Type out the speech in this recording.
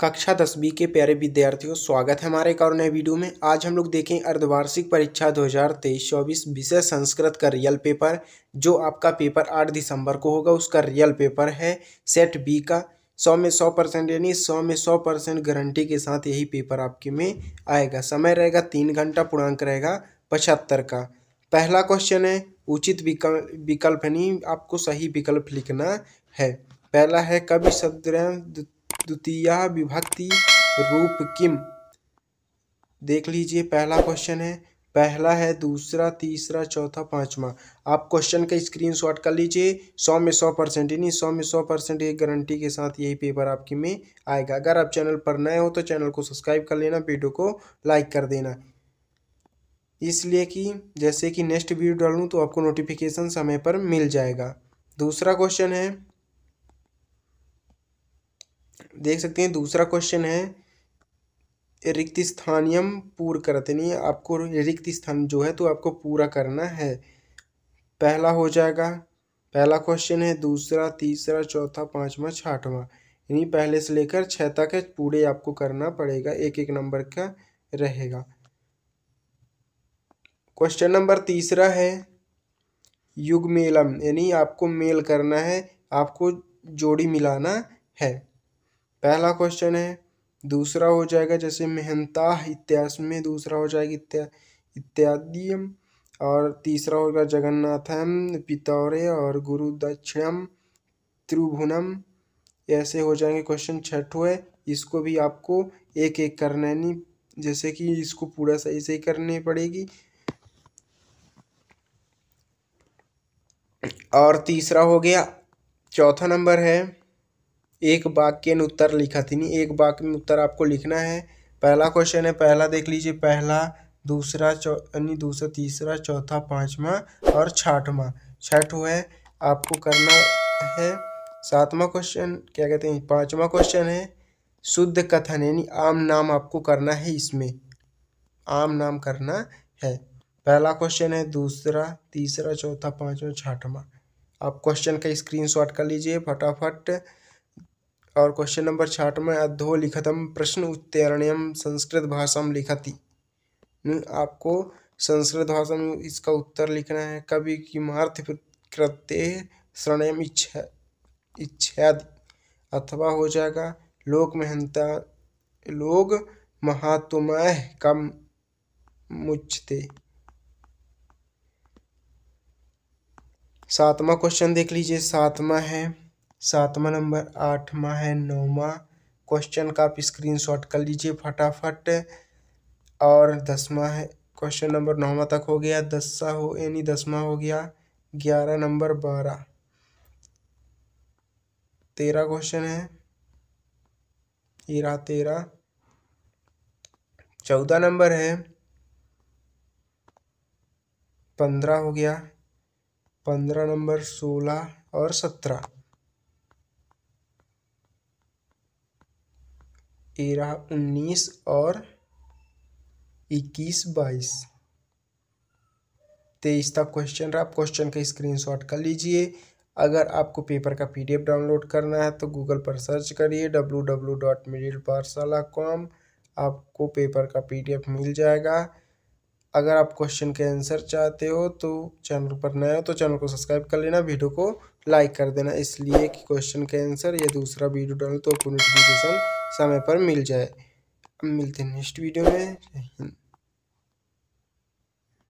कक्षा दसवीं के प्यारे विद्यार्थियों स्वागत है हमारे एक और नए वीडियो में आज हम लोग देखें अर्धवार्षिक परीक्षा 2023 चौबीस विषय संस्कृत का रियल पेपर जो आपका पेपर 8 दिसंबर को होगा उसका रियल पेपर है सेट बी का 100 में 100 परसेंट यानी 100 में 100 परसेंट गारंटी के साथ यही पेपर आपके में आएगा समय रहेगा तीन घंटा पूर्णांक रहेगा पचहत्तर का पहला क्वेश्चन है उचित विकल्प विकल्प यानी आपको सही विकल्प लिखना है पहला है कवि सद्र द्वितीया विभक्ति रूप किम देख लीजिए पहला क्वेश्चन है पहला है दूसरा तीसरा चौथा पांचवा आप क्वेश्चन का स्क्रीनशॉट कर लीजिए सौ में सौ परसेंट यानी सौ में सौ परसेंट एक गारंटी के साथ यही पेपर आपके में आएगा अगर आप चैनल पर नए हो तो चैनल को सब्सक्राइब कर लेना वीडियो को लाइक कर देना इसलिए कि जैसे कि नेक्स्ट वीडियो डालूँ तो आपको नोटिफिकेशन समय पर मिल जाएगा दूसरा क्वेश्चन है देख सकते हैं दूसरा क्वेश्चन है रिक्त स्थानियम पूर करतनी आपको रिक्त स्थान जो है तो आपको पूरा करना है पहला हो जाएगा पहला क्वेश्चन है दूसरा तीसरा चौथा पाँचवा छठवा यानी पहले से लेकर छः तक है पूरे आपको करना पड़ेगा एक एक नंबर का रहेगा क्वेश्चन नंबर तीसरा है युग मेलम यानी आपको मेल करना है आपको जोड़ी मिलाना है पहला क्वेश्चन है दूसरा हो जाएगा जैसे मेहनता में दूसरा हो जाएगा इत्या इत्यादि और तीसरा होगा जगन्नाथम पितौरे और गुरु दक्षिणम त्रिभुनम ऐसे हो जाएंगे क्वेश्चन छठ हुए इसको भी आपको एक एक करना नहीं जैसे कि इसको पूरा सही सही करनी पड़ेगी और तीसरा हो गया चौथा नंबर है एक वाक्य ने उत्तर लिखा थी नहीं एक वाक्य में उत्तर आपको लिखना है पहला क्वेश्चन है पहला देख लीजिए पहला दूसरा यानी दूसरा तीसरा चौथा पाँचवा और छठवा छठ है आपको करना है सातवां क्वेश्चन क्या कहते हैं पाँचवा क्वेश्चन है शुद्ध कथन यानी आम नाम आपको करना है इसमें आम नाम करना है पहला क्वेश्चन है दूसरा तीसरा चौथा पाँचवा छठवा आप क्वेश्चन का स्क्रीनशॉट कर लीजिए फटाफट और क्वेश्चन नंबर में छाठवें लिखतम प्रश्न उत्तरणीयम संस्कृत भाषा में लिखती आपको संस्कृत भाषा में इसका उत्तर लिखना है कवि किमार्थ कृत्य शरणयम इच्छा इच्छादि अथवा हो जाएगा लोक महंता लोग महात्म कम मुझते सातवां क्वेश्चन देख लीजिए सातवां है सातवा नंबर आठवा है नौवा क्वेश्चन का आप स्क्रीनशॉट कर लीजिए फटाफट और दसवा है क्वेश्चन नंबर नौवा तक हो गया दसवा हो यानी दसवा हो गया ग्यारह नंबर बारह तेरह क्वेश्चन है ये रहा तेरह चौदह नंबर है पंद्रह हो गया पंद्रह नंबर सोलह और सत्रह तेरह उन्नीस और इक्कीस बाईस तेईस तक क्वेश्चन रहा आप क्वेश्चन का स्क्रीनशॉट कर लीजिए अगर आपको पेपर का पीडीएफ डाउनलोड करना है तो गूगल पर सर्च करिए W W dot middle Pathshala com आपको पेपर का पीडीएफ मिल जाएगा अगर आप क्वेश्चन के आंसर चाहते हो तो चैनल पर नए हो तो चैनल को सब्सक्राइब कर लेना वीडियो को लाइक कर देना इसलिए कि क्वेश्चन के आंसर या दूसरा वीडियो डालो तो आपको नोटिफिकेशन समय पर मिल जाए मिलते हैं नेक्स्ट वीडियो में